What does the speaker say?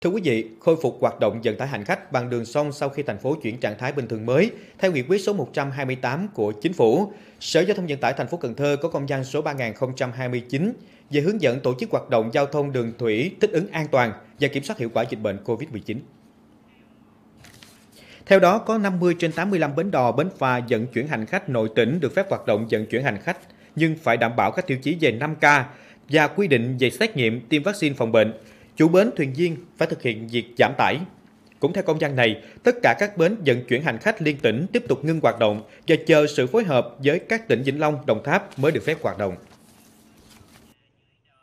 Thưa quý vị, khôi phục hoạt động vận tải hành khách bằng đường sông sau khi thành phố chuyển trạng thái bình thường mới theo nghị quyết số 128 của chính phủ, Sở Giao thông Vận tải thành phố Cần Thơ có công văn số 3029 về hướng dẫn tổ chức hoạt động giao thông đường thủy thích ứng an toàn và kiểm soát hiệu quả dịch bệnh COVID-19. Theo đó, có 50 trên 85 bến đò, bến phà vận chuyển hành khách nội tỉnh được phép hoạt động vận chuyển hành khách nhưng phải đảm bảo các tiêu chí về 5K và quy định về xét nghiệm tiêm vaccine phòng bệnh – chủ bến thuyền viên phải thực hiện việc giảm tải. Cũng theo công văn này, tất cả các bến vận chuyển hành khách liên tỉnh tiếp tục ngưng hoạt động và chờ sự phối hợp với các tỉnh Vĩnh Long, Đồng Tháp mới được phép hoạt động.